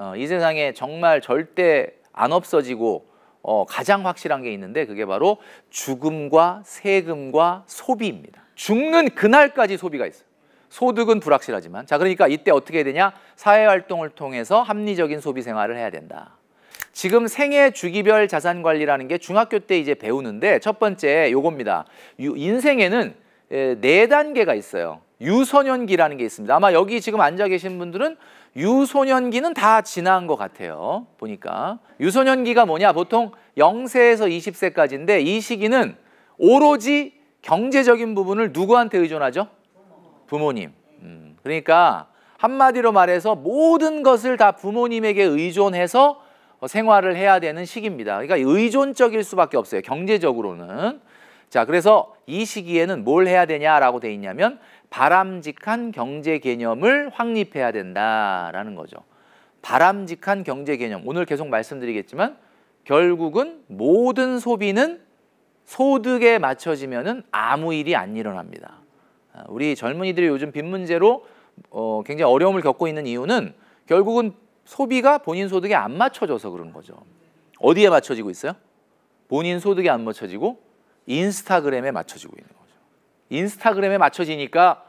어, 이 세상에 정말 절대 안 없어지고 어, 가장 확실한 게 있는데 그게 바로 죽음과 세금과 소비입니다. 죽는 그날까지 소비가 있어요. 소득은 불확실하지만 자 그러니까 이때 어떻게 해야 되냐 사회 활동을 통해서 합리적인 소비 생활을 해야 된다. 지금 생애 주기별 자산 관리라는 게 중학교 때 이제 배우는데 첫 번째 요겁니다. 인생에는 네 단계가 있어요. 유소년기라는 게 있습니다. 아마 여기 지금 앉아 계신 분들은 유소년기는 다 지난 것 같아요. 보니까 유소년기가 뭐냐? 보통 0세에서 20세까지인데 이 시기는 오로지 경제적인 부분을 누구한테 의존하죠? 부모님. 음, 그러니까 한마디로 말해서 모든 것을 다 부모님에게 의존해서 생활을 해야 되는 시기입니다. 그러니까 의존적일 수밖에 없어요. 경제적으로는. 자, 그래서 이 시기에는 뭘 해야 되냐라고 돼 있냐면 바람직한 경제 개념을 확립해야 된다라는 거죠. 바람직한 경제 개념. 오늘 계속 말씀드리겠지만 결국은 모든 소비는 소득에 맞춰지면은 아무 일이 안 일어납니다. 아, 우리 젊은이들이 요즘 빚 문제로 어, 굉장히 어려움을 겪고 있는 이유는 결국은 소비가 본인 소득에 안 맞춰져서 그런 거죠. 어디에 맞춰지고 있어요? 본인 소득에 안 맞춰지고 인스타그램에 맞춰지고 있는 거예요. 인스타그램에 맞춰지니까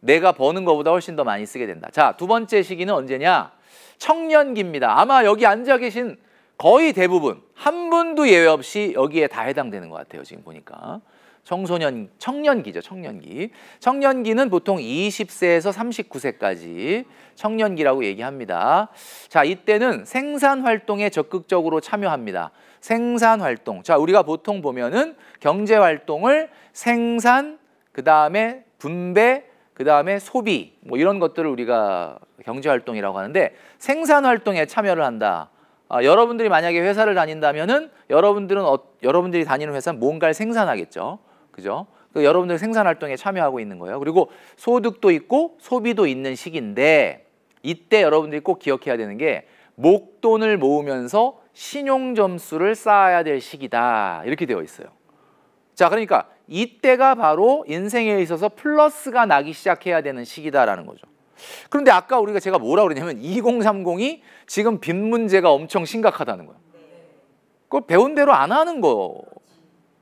내가 버는 것보다 훨씬 더 많이 쓰게 된다. 자, 두 번째 시기는 언제냐? 청년기입니다. 아마 여기 앉아 계신 거의 대부분 한 분도 예외 없이 여기에 다 해당되는 것 같아요. 지금 보니까. 청소년, 청년기죠. 청년기. 청년기는 보통 20세에서 39세까지 청년기라고 얘기합니다. 자, 이때는 생산 활동에 적극적으로 참여합니다. 생산 활동. 자, 우리가 보통 보면은 경제 활동을 생산, 그 다음에 분배, 그 다음에 소비 뭐 이런 것들을 우리가 경제활동이라고 하는데 생산활동에 참여를 한다. 아, 여러분들이 만약에 회사를 다닌다면은 여러분들은 어, 여러분들이 다니는 회사는 뭔가를 생산하겠죠. 그죠? 그 여러분들 생산 활동에 참여하고 있는 거예요. 그리고 소득도 있고 소비도 있는 시기인데 이때 여러분들이 꼭 기억해야 되는 게 목돈을 모으면서 신용 점수를 쌓아야 될 시기다. 이렇게 되어 있어요. 자, 그러니까 이때가 바로 인생에 있어서 플러스가 나기 시작해야 되는 시기다라는 거죠. 그런데 아까 우리가 제가 뭐라 그랬냐면 2030이 지금 빚 문제가 엄청 심각하다는 거예요. 그걸 배운 대로 안 하는 거.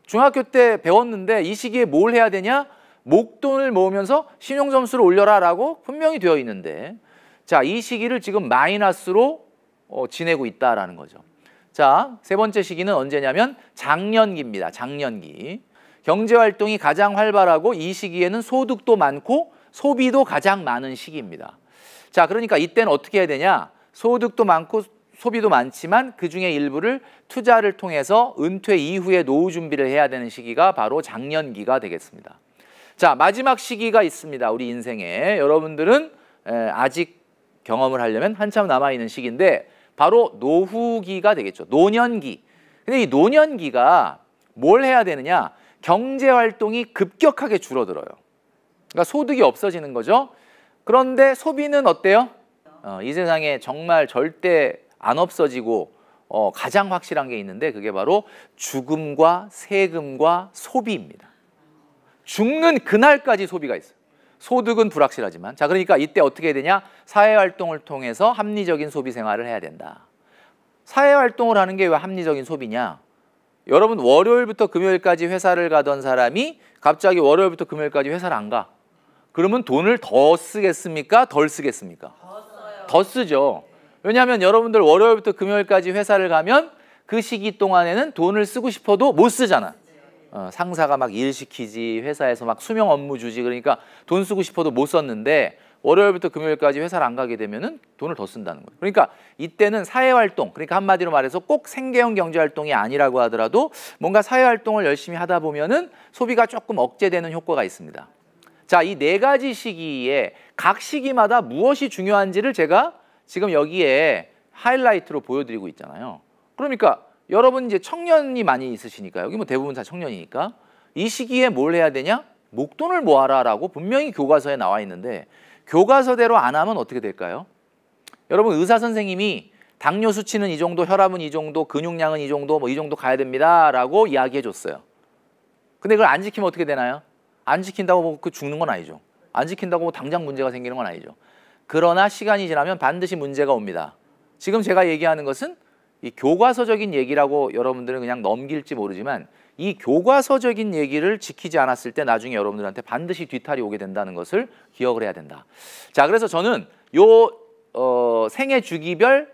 중학교 때 배웠는데 이 시기에 뭘 해야 되냐? 목돈을 모으면서 신용 점수를 올려라라고 분명히 되어 있는데 자, 이 시기를 지금 마이너스로 어, 지내고 있다라는 거죠. 자, 세 번째 시기는 언제냐면 작년기입니다. 작년기. 경제 활동이 가장 활발하고 이 시기에는 소득도 많고 소비도 가장 많은 시기입니다. 자, 그러니까 이때는 어떻게 해야 되냐? 소득도 많고 소비도 많지만 그 중에 일부를 투자를 통해서 은퇴 이후에 노후 준비를 해야 되는 시기가 바로 장년기가 되겠습니다. 자, 마지막 시기가 있습니다. 우리 인생에. 여러분들은 아직 경험을 하려면 한참 남아있는 시기인데 바로 노후기가 되겠죠. 노년기. 근데 이 노년기가 뭘 해야 되느냐? 경제 활동이 급격하게 줄어들어요. 그러니까 소득이 없어지는 거죠. 그런데 소비는 어때요? 어, 이 세상에 정말 절대 안 없어지고 어, 가장 확실한 게 있는데 그게 바로 죽음과 세금과 소비입니다. 죽는 그날까지 소비가 있어요. 소득은 불확실하지만 자 그러니까 이때 어떻게 해야 되냐? 사회 활동을 통해서 합리적인 소비 생활을 해야 된다. 사회 활동을 하는 게 왜 합리적인 소비냐? 여러분 월요일부터 금요일까지 회사를 가던 사람이 갑자기 월요일부터 금요일까지 회사를 안 가. 그러면 돈을 더 쓰겠습니까? 덜 쓰겠습니까? 더, 써요. 더 쓰죠. 왜냐하면 여러분들 월요일부터 금요일까지 회사를 가면 그 시기 동안에는 돈을 쓰고 싶어도 못 쓰잖아. 네. 어, 상사가 막 일 시키지 회사에서 막 수명 업무 주지 그러니까 돈 쓰고 싶어도 못 썼는데 월요일부터 금요일까지 회사를 안 가게 되면은 돈을 더 쓴다는 거예요. 그러니까 이때는 사회활동, 그러니까 한마디로 말해서 꼭 생계형 경제활동이 아니라고 하더라도 뭔가 사회활동을 열심히 하다 보면은 소비가 조금 억제되는 효과가 있습니다. 자, 이 네 가지 시기에 각 시기마다 무엇이 중요한지를 제가 지금 여기에 하이라이트로 보여드리고 있잖아요. 그러니까 여러분 이제 청년이 많이 있으시니까 여기 뭐 대부분 다 청년이니까 이 시기에 뭘 해야 되냐? 목돈을 모아라라고 분명히 교과서에 나와 있는데 교과서대로 안 하면 어떻게 될까요? 여러분 의사 선생님이 당뇨 수치는 이 정도, 혈압은 이 정도, 근육량은 이 정도, 뭐 이 정도 가야 됩니다라고 이야기해 줬어요. 근데 그걸 안 지키면 어떻게 되나요? 안 지킨다고 뭐그 죽는 건 아니죠. 안 지킨다고 뭐 당장 문제가 생기는 건 아니죠. 그러나 시간이 지나면 반드시 문제가 옵니다. 지금 제가 얘기하는 것은 이 교과서적인 얘기라고 여러분들은 그냥 넘길지 모르지만 이 교과서적인 얘기를 지키지 않았을 때 나중에 여러분들한테 반드시 뒤탈이 오게 된다는 것을 기억을 해야 된다. 자, 그래서 저는 요 어, 생애 주기별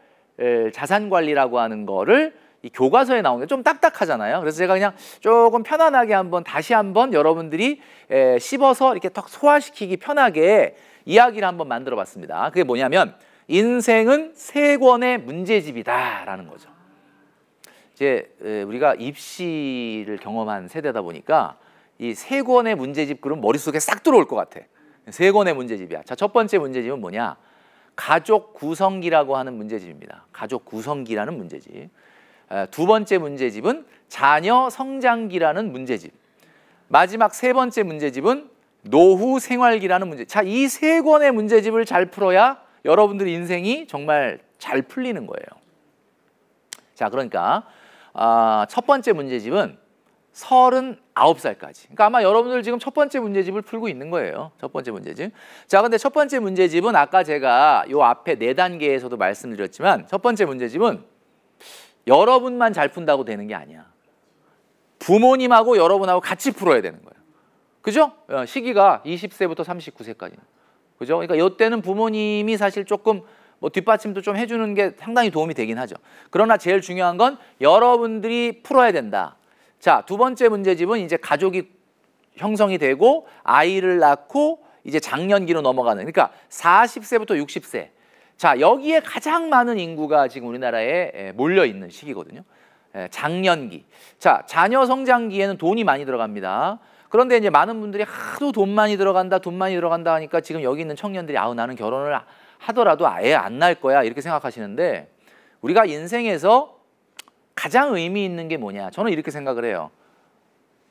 자산 관리라고 하는 거를 이 교과서에 나오는 게좀 딱딱하잖아요. 그래서 제가 그냥 조금 편안하게 한번 다시 한번 여러분들이 에, 씹어서 이렇게 턱 소화시키기 편하게 이야기를 한번 만들어 봤습니다. 그게 뭐냐면 인생은 세 권의 문제집이다라는 거죠. 이제 우리가 입시를 경험한 세대다 보니까 이 세 권의 문제집 그럼 머릿속에 싹 들어올 것 같아. 세 권의 문제집이야. 자, 첫 번째 문제집은 뭐냐? 가족 구성기라고 하는 문제집입니다. 가족 구성기라는 문제집. 두 번째 문제집은 자녀 성장기라는 문제집. 마지막 세 번째 문제집은 노후 생활기라는 문제. 자, 이 세 권의 문제집을 잘 풀어야 여러분들 인생이 정말 잘 풀리는 거예요. 자, 그러니까 아, 첫 번째 문제집은 39살까지. 그러니까 아마 여러분들 지금 첫 번째 문제집을 풀고 있는 거예요. 첫 번째 문제집. 자, 근데 첫 번째 문제집은 아까 제가 요 앞에 네 단계에서도 말씀드렸지만 첫 번째 문제집은 여러분만 잘 푼다고 되는 게 아니야. 부모님하고 여러분하고 같이 풀어야 되는 거예요. 그죠? 어, 시기가 20세부터 39세까지. 그죠? 그러니까 이때는 부모님이 사실 조금 뭐 뒷받침도 좀 해주는 게 상당히 도움이 되긴 하죠. 그러나 제일 중요한 건 여러분들이 풀어야 된다. 자, 두 번째 문제집은 이제 가족이 형성이 되고 아이를 낳고 이제 장년기로 넘어가는 그러니까 40세부터 60세. 자, 여기에 가장 많은 인구가 지금 우리나라에 몰려 있는 시기거든요. 장년기. 자, 자녀 성장기에는 돈이 많이 들어갑니다. 그런데 이제 많은 분들이 하도 돈 많이 들어간다, 돈 많이 들어간다 하니까 지금 여기 있는 청년들이 아우 나는 결혼을 하더라도 아예 안 날 거야 이렇게 생각하시는데 우리가 인생에서 가장 의미 있는 게 뭐냐? 저는 이렇게 생각을 해요.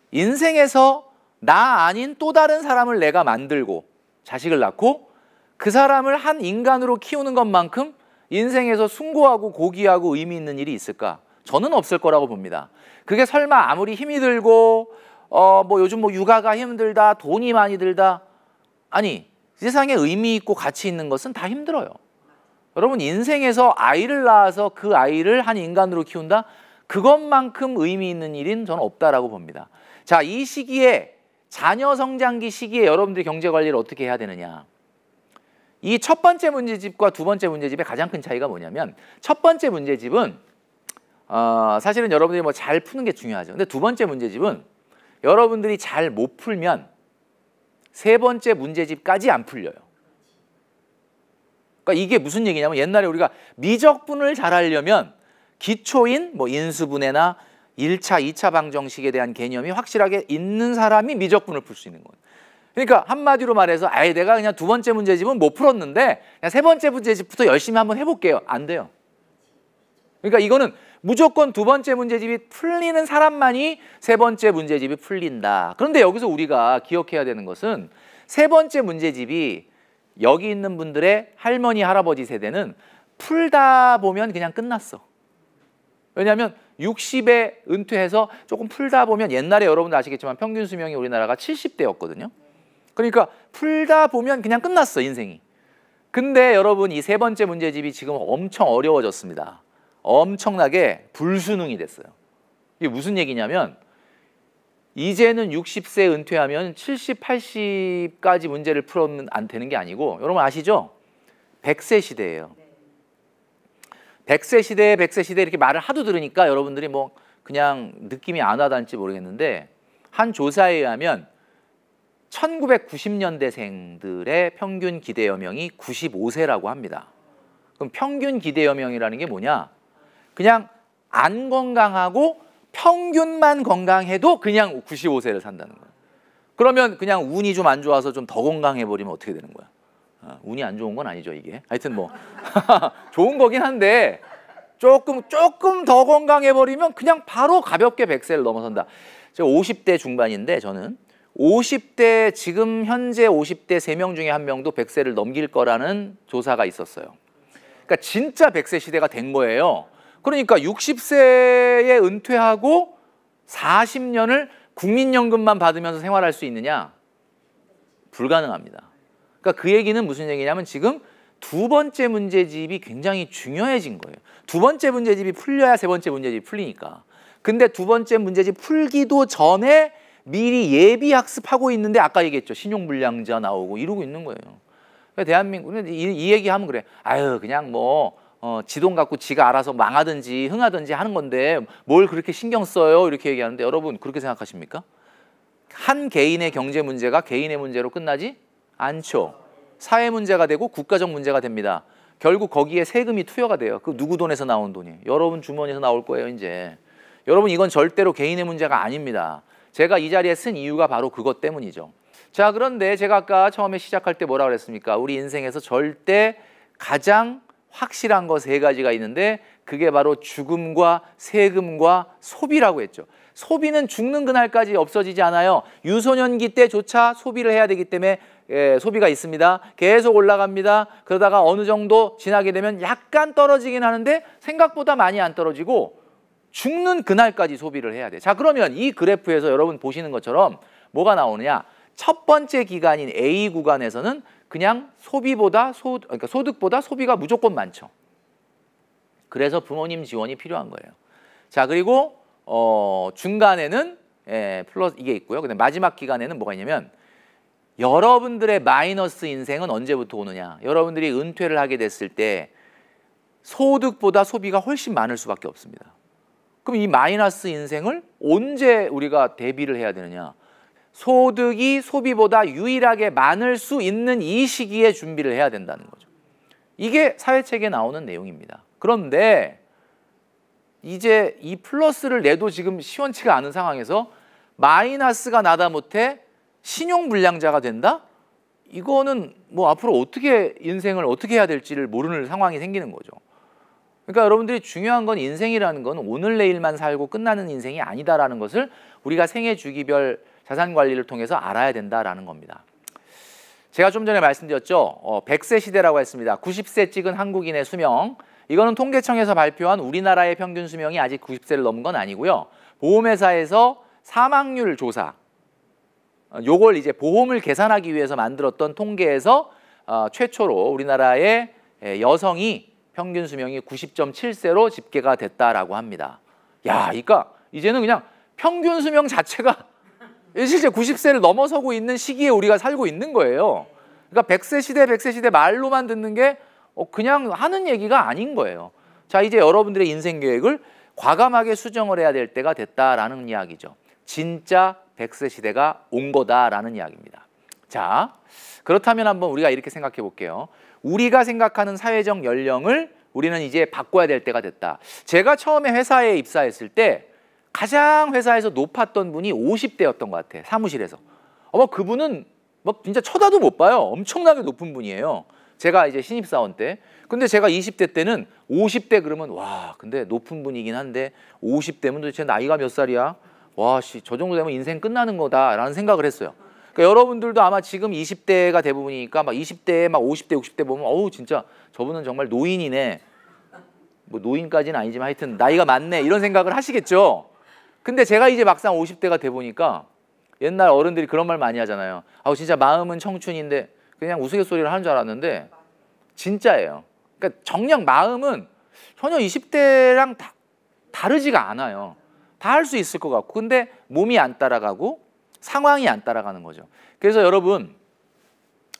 인생에서 나 아닌 또 다른 사람을 내가 만들고 자식을 낳고 그 사람을 한 인간으로 키우는 것만큼 인생에서 숭고하고 고귀하고 의미 있는 일이 있을까? 저는 없을 거라고 봅니다. 그게 설마 아무리 힘이 들고 어, 뭐 요즘 뭐 육아가 힘들다, 돈이 많이 들다. 아니, 세상에 의미 있고 가치 있는 것은 다 힘들어요. 여러분, 인생에서 아이를 낳아서 그 아이를 한 인간으로 키운다? 그것만큼 의미 있는 일인 저는 없다라고 봅니다. 자, 이 시기에 자녀 성장기 시기에 여러분들이 경제 관리를 어떻게 해야 되느냐? 이 첫 번째 문제집과 두 번째 문제집의 가장 큰 차이가 뭐냐면 첫 번째 문제집은 어, 사실은 여러분들이 뭐 잘 푸는 게 중요하죠. 근데 두 번째 문제집은 여러분들이 잘 못 풀면 세 번째 문제집까지 안 풀려요. 그러니까 이게 무슨 얘기냐면 옛날에 우리가 미적분을 잘 하려면 기초인 뭐 인수분해나 1차, 2차 방정식에 대한 개념이 확실하게 있는 사람이 미적분을 풀 수 있는 거예요. 그러니까 한마디로 말해서 아예 내가 그냥 두 번째 문제집은 못 풀었는데 그냥 세 번째 문제집부터 열심히 한번 해볼게요. 안 돼요. 그러니까 이거는 무조건 두 번째 문제집이 풀리는 사람만이 세 번째 문제집이 풀린다. 그런데 여기서 우리가 기억해야 되는 것은 세 번째 문제집이 여기 있는 분들의 할머니, 할아버지 세대는 풀다 보면 그냥 끝났어. 왜냐하면 60에 은퇴해서 조금 풀다 보면 옛날에 여러분들 아시겠지만 평균 수명이 우리나라가 70대였거든요. 그러니까 풀다 보면 그냥 끝났어, 인생이. 근데 여러분 이 세 번째 문제집이 지금 엄청 어려워졌습니다. 엄청나게 불수능이 됐어요. 이게 무슨 얘기냐면 이제는 60세 은퇴하면 70, 80까지 문제를 풀어면안 되는 게 아니고 여러분 아시죠? 100세 시대예요. 100세 시대, 100세 시대 이렇게 말을 하도 들으니까 여러분들이 뭐 그냥 느낌이 안 와닿는지 모르겠는데 한 조사에 의하면 1990년대생들의 평균 기대 여명이 95세라고 합니다. 그럼 평균 기대 여명이라는 게 뭐냐? 그냥 안 건강하고 평균만 건강해도 그냥 95세를 산다는 거야. 그러면 그냥 운이 좀 안 좋아서 좀 더 건강해 버리면 어떻게 되는 거야? 아, 운이 안 좋은 건 아니죠 이게. 하여튼 뭐 좋은 거긴 한데 조금 조금 더 건강해 버리면 그냥 바로 가볍게 100세를 넘어선다. 제가 50대 중반인데 저는 50대 지금 현재 50대 3명 중에 한 명도 100세를 넘길 거라는 조사가 있었어요. 그러니까 진짜 100세 시대가 된 거예요. 그러니까 60세에 은퇴하고 40년을 국민연금만 받으면서 생활할 수 있느냐? 불가능합니다. 그러니까 그 얘기는 무슨 얘기냐면 지금 두 번째 문제집이 굉장히 중요해진 거예요. 두 번째 문제집이 풀려야 세 번째 문제집이 풀리니까. 근데 두 번째 문제집 풀기도 전에 미리 예비 학습하고 있는데 아까 얘기했죠. 신용불량자 나오고 이러고 있는 거예요. 그러니까 대한민국 이, 이 얘기하면 그래. 아유 그냥 뭐 어, 지돈 갖고 지가 알아서 망하든지 흥하든지 하는 건데 뭘 그렇게 신경 써요? 이렇게 얘기하는데 여러분 그렇게 생각하십니까? 한 개인의 경제 문제가 개인의 문제로 끝나지 않죠. 사회 문제가 되고 국가적 문제가 됩니다. 결국 거기에 세금이 투여가 돼요. 그 누구 돈에서 나온 돈이? 여러분 주머니에서 나올 거예요, 이제. 여러분 이건 절대로 개인의 문제가 아닙니다. 제가 이 자리에 쓴 이유가 바로 그것 때문이죠. 자, 그런데 제가 아까 처음에 시작할 때 뭐라 그랬습니까? 우리 인생에서 절대 가장 확실한 거세 가지가 있는데 그게 바로 죽음과 세금과 소비라고 했죠. 소비는 죽는 그날까지 없어지지 않아요. 유소년기 때조차 소비를 해야 되기 때문에 예, 소비가 있습니다. 계속 올라갑니다. 그러다가 어느 정도 지나게 되면 약간 떨어지긴 하는데 생각보다 많이 안 떨어지고 죽는 그날까지 소비를 해야 돼. 자, 그러면 이 그래프에서 여러분 보시는 것처럼 뭐가 나오느냐? 첫 번째 기간인 A 구간에서는 그냥 소비보다 소, 그러니까 소득보다 소비가 무조건 많죠. 그래서 부모님 지원이 필요한 거예요. 자 그리고 어, 중간에는 예, 플러스 이게 있고요. 근데 마지막 기간에는 뭐가 있냐면 여러분들의 마이너스 인생은 언제부터 오느냐? 여러분들이 은퇴를 하게 됐을 때 소득보다 소비가 훨씬 많을 수밖에 없습니다. 그럼 이 마이너스 인생을 언제 우리가 대비를 해야 되느냐? 소득이 소비보다 유일하게 많을 수 있는 이 시기에 준비를 해야 된다는 거죠. 이게 사회책에 나오는 내용입니다. 그런데 이제 이 플러스를 내도 지금 시원치가 않은 상황에서 마이너스가 나다 못해 신용 불량자가 된다? 이거는 뭐 앞으로 어떻게 인생을 어떻게 해야 될지를 모르는 상황이 생기는 거죠. 그러니까 여러분들이 중요한 건 인생이라는 건 오늘 내일만 살고 끝나는 인생이 아니다라는 것을 우리가 생애 주기별 자산 관리를 통해서 알아야 된다라는 겁니다. 제가 좀 전에 말씀드렸죠. 어, 100세 시대라고 했습니다. 90세 찍은 한국인의 수명. 이거는 통계청에서 발표한 우리나라의 평균 수명이 아직 90세를 넘은 건 아니고요. 보험회사에서 사망률 조사. 어, 요걸 이제 보험을 계산하기 위해서 만들었던 통계에서 어, 최초로 우리나라의 예, 여성이 평균 수명이 90.7세로 집계가 됐다라고 합니다. 야, 그러니까 이제는 그냥 평균 수명 자체가 실제 90세를 넘어서고 있는 시기에 우리가 살고 있는 거예요. 그러니까 100세 시대, 100세 시대 말로만 듣는 게 어, 그냥 하는 얘기가 아닌 거예요. 자, 이제 여러분들의 인생 계획을 과감하게 수정을 해야 될 때가 됐다라는 이야기죠. 진짜 100세 시대가 온 거다라는 이야기입니다. 자, 그렇다면 한번 우리가 이렇게 생각해 볼게요. 우리가 생각하는 사회적 연령을 우리는 이제 바꿔야 될 때가 됐다. 제가 처음에 회사에 입사했을 때 가장 회사에서 높았던 분이 50대였던 것 같아 사무실에서 어머 그분은 막 진짜 쳐다도 못 봐요 엄청나게 높은 분이에요 제가 이제 신입사원 때 근데 제가 20대 때는 50대 그러면 와 근데 높은 분이긴 한데 50대면 도대체 나이가 몇 살이야 와씨 저 정도 되면 인생 끝나는 거다라는 생각을 했어요 그러니까 여러분들도 아마 지금 20대가 대부분이니까 막 20대에 막 50대 60대 보면 어우 진짜 저분은 정말 노인이네 뭐 노인까지는 아니지만 하여튼 나이가 많네 이런 생각을 하시겠죠 근데 제가 이제 막상 50대가 돼 보니까 옛날 어른들이 그런 말 많이 하잖아요. 아우 진짜 마음은 청춘인데 그냥 우스갯소리를 하는 줄 알았는데 진짜예요. 그러니까 정녕 마음은 전혀 20대랑 다, 다르지가 않아요. 다 할 수 있을 것 같고 근데 몸이 안 따라가고 상황이 안 따라가는 거죠. 그래서 여러분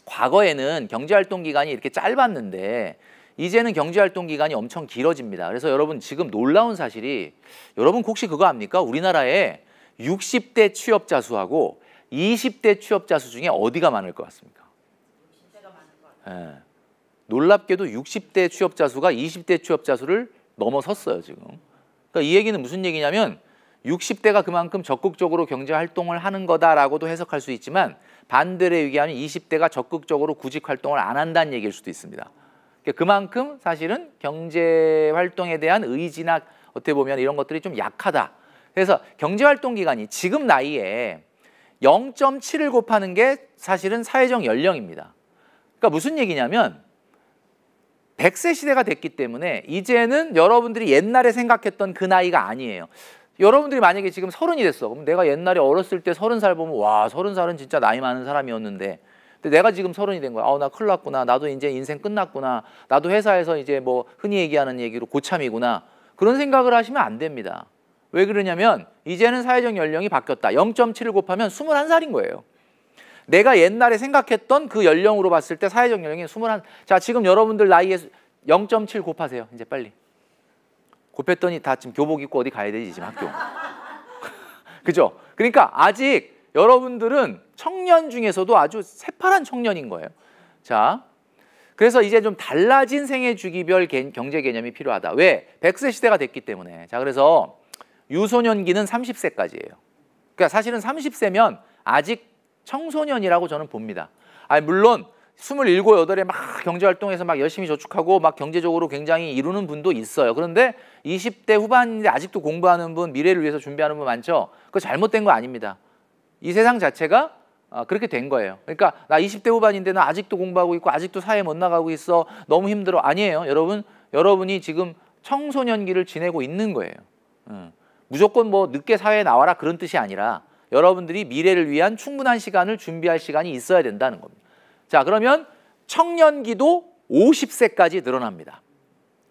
과거에는 경제활동 기간이 이렇게 짧았는데 이제는 경제활동 기간이 엄청 길어집니다. 그래서 여러분 지금 놀라운 사실이 여러분 혹시 그거 압니까? 우리나라에 60대 취업자 수하고 20대 취업자 수 중에 어디가 많을 것 같습니까? 60대가 많을 것 같아요. 예. 놀랍게도 60대 취업자 수가 20대 취업자 수를 넘어섰어요 지금. 그러니까 이 얘기는 무슨 얘기냐면 60대가 그만큼 적극적으로 경제 활동을 하는 거다라고도 해석할 수 있지만 반대로 얘기하면 20대가 적극적으로 구직 활동을 안 한다는 얘기일 수도 있습니다. 그러니까 그만큼 사실은 경제 활동에 대한 의지나 어떻게 보면 이런 것들이 좀 약하다. 그래서 경제 활동 기간이 지금 나이에 0.7을 곱하는 게 사실은 사회적 연령입니다. 그러니까 무슨 얘기냐면 100세 시대가 됐기 때문에 이제는 여러분들이 옛날에 생각했던 그 나이가 아니에요. 여러분들이 만약에 지금 서른이 됐어. 그럼 내가 옛날에 어렸을 때 서른 살 보면 와, 서른 살은 진짜 나이 많은 사람이었는데 근데 내가 지금 서른이 된 거야. 아우 나 큰일 났구나. 나도 이제 인생 끝났구나. 나도 회사에서 이제 뭐 흔히 얘기하는 얘기로 고참이구나. 그런 생각을 하시면 안 됩니다. 왜 그러냐면 이제는 사회적 연령이 바뀌었다. 0.7을 곱하면 21살인 거예요. 내가 옛날에 생각했던 그 연령으로 봤을 때 사회적 연령이 21. 자, 지금 여러분들 나이에 0.7 곱하세요. 이제 빨리. 곱했더니 다 지금 교복 입고 어디 가야 되지 지금 학교. 그죠? 그러니까 아직 여러분들은 청년 중에서도 아주 새파란 청년인 거예요. 자, 그래서 이제 좀 달라진 생애 주기별 경제 개념이 필요하다. 왜? 100세 시대가 됐기 때문에. 자, 그래서 유소년기는 30세까지예요. 그러니까 사실은 30세면 아직 청소년이라고 저는 봅니다. 아, 물론 27, 8에 막 경제활동에서 막 열심히 저축하고 막 경제적으로 굉장히 이루는 분도 있어요. 그런데 20대 후반인데 아직도 공부하는 분, 미래를 위해서 준비하는 분 많죠? 그거 잘못된 거 아닙니다. 이 세상 자체가 아, 그렇게 된 거예요. 그러니까 나 20대 후반인데 나 아직도 공부하고 있고 아직도 사회 못 나가고 있어. 너무 힘들어. 아니에요. 여러분, 여러분이 지금 청소년기를 지내고 있는 거예요. 음. 무조건 뭐 늦게 사회에 나와라 그런 뜻이 아니라 여러분들이 미래를 위한 충분한 시간을 준비할 시간이 있어야 된다는 겁니다. 자, 그러면 청년기도 50세까지 늘어납니다.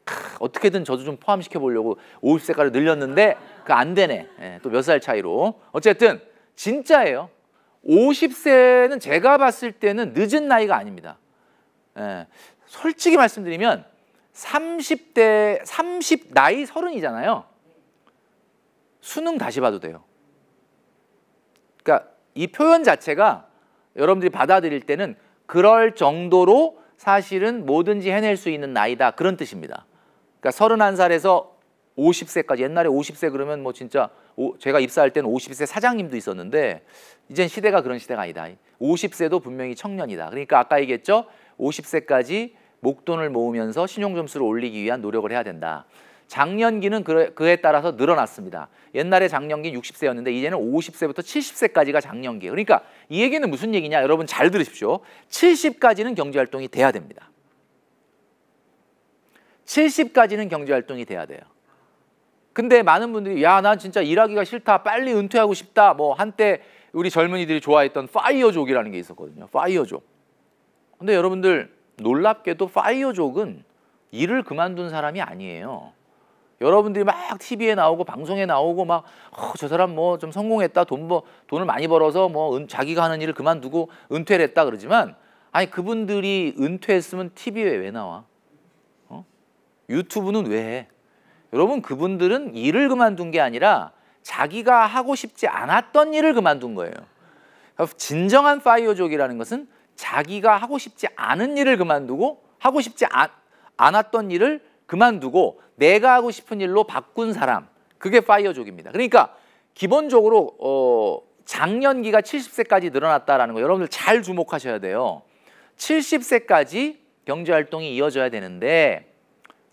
크, 어떻게든 저도 좀 포함시켜 보려고 50세까지 늘렸는데 그 안 되네. 예, 또 몇 살 차이로. 어쨌든 진짜예요. 50세는 제가 봤을 때는 늦은 나이가 아닙니다. 예, 솔직히 말씀드리면 30대 30 나이 30이잖아요. 수능 다시 봐도 돼요. 그러니까 이 표현 자체가 여러분들이 받아들일 때는 그럴 정도로 사실은 뭐든지 해낼 수 있는 나이다 그런 뜻입니다. 그러니까 31살에서 50세까지 옛날에 50세 그러면 뭐 진짜 오, 제가 입사할 때는 50세 사장님도 있었는데 이젠 시대가 그런 시대가 아니다. 50세도 분명히 청년이다. 그러니까 아까 얘기했죠. 50세까지 목돈을 모으면서 신용 점수를 올리기 위한 노력을 해야 된다. 장년기는 그에 따라서 늘어났습니다. 옛날에 장년기 60세였는데 이제는 50세부터 70세까지가 장년기 그러니까 이 얘기는 무슨 얘기냐? 여러분 잘 들으십시오. 70까지는 경제 활동이 돼야 됩니다. 70까지는 경제 활동이 돼야 돼요. 근데 많은 분들이 야난 진짜 일하기가 싫다 빨리 은퇴하고 싶다 뭐 한때 우리 젊은이들이 좋아했던 파이어족이라는 게 있었거든요 파이어족 근데 여러분들 놀랍게도 파이어족은 일을 그만둔 사람이 아니에요 여러분들이 막 TV에 나오고 방송에 나오고 막저 어, 사람 뭐 좀 성공했다 돈 버, 뭐, 돈을 많이 벌어서 뭐 은, 자기가 하는 일을 그만두고 은퇴를 했다 그러지만 아니 그분들이 은퇴했으면 TV에 왜 나와? 어? 유튜브는 왜 해? 여러분 그분들은 일을 그만둔 게 아니라 자기가 하고 싶지 않았던 일을 그만둔 거예요. 진정한 파이어족이라는 것은 자기가 하고 싶지 않은 일을 그만두고 하고 싶지 아, 않았던 일을 그만두고 내가 하고 싶은 일로 바꾼 사람 그게 파이어족입니다. 그러니까 기본적으로 어, 장년기가 70세까지 늘어났다라는 거 여러분들 잘 주목하셔야 돼요. 70세까지 경제활동이 이어져야 되는데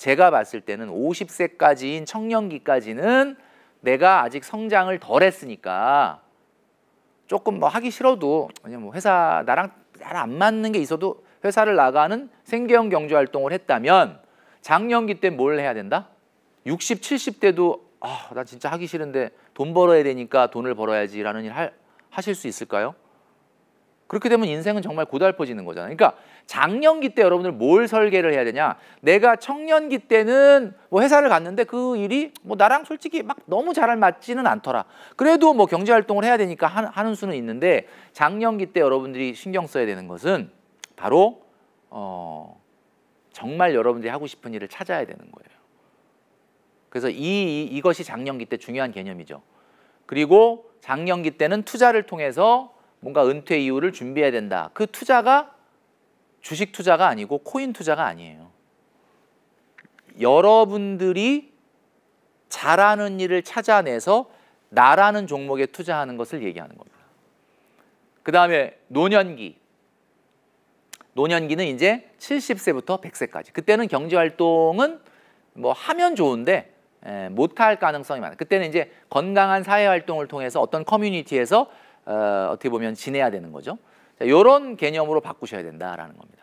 제가 봤을 때는 50세까지인 청년기까지는 내가 아직 성장을 덜 했으니까 조금 뭐 하기 싫어도 그냥 뭐 회사 나랑 잘 안 맞는 게 있어도 회사를 나가는 생계형 경제 활동을 했다면 장년기때 뭘 해야 된다? 60, 70대도 아, 나 진짜 하기 싫은데 돈 벌어야 되니까 돈을 벌어야지라는 일 하, 하실 수 있을까요? 그렇게 되면 인생은 정말 고달퍼지는 거잖아요. 그러니까 작년기 때 여러분들 뭘 설계를 해야 되냐? 내가 청년기 때는 뭐 회사를 갔는데 그 일이 뭐 나랑 솔직히 막 너무 잘 맞지는 않더라. 그래도 뭐 경제 활동을 해야 되니까 하는 수는 있는데 작년기 때 여러분들이 신경 써야 되는 것은 바로 어 정말 여러분들이 하고 싶은 일을 찾아야 되는 거예요. 그래서 이, 이 이것이 작년기 때 중요한 개념이죠. 그리고 작년기 때는 투자를 통해서 뭔가 은퇴 이후를 준비해야 된다. 그 투자가 주식 투자가 아니고 코인 투자가 아니에요. 여러분들이 잘하는 일을 찾아내서 나라는 종목에 투자하는 것을 얘기하는 겁니다. 그 다음에 노년기. 노년기는 이제 70세부터 100세까지. 그때는 경제활동은 뭐 하면 좋은데 예, 못할 가능성이 많아요. 그때는 이제 건강한 사회활동을 통해서 어떤 커뮤니티에서 어, 어떻게 보면 지내야 되는 거죠. 자, 이런 개념으로 바꾸셔야 된다라는 겁니다.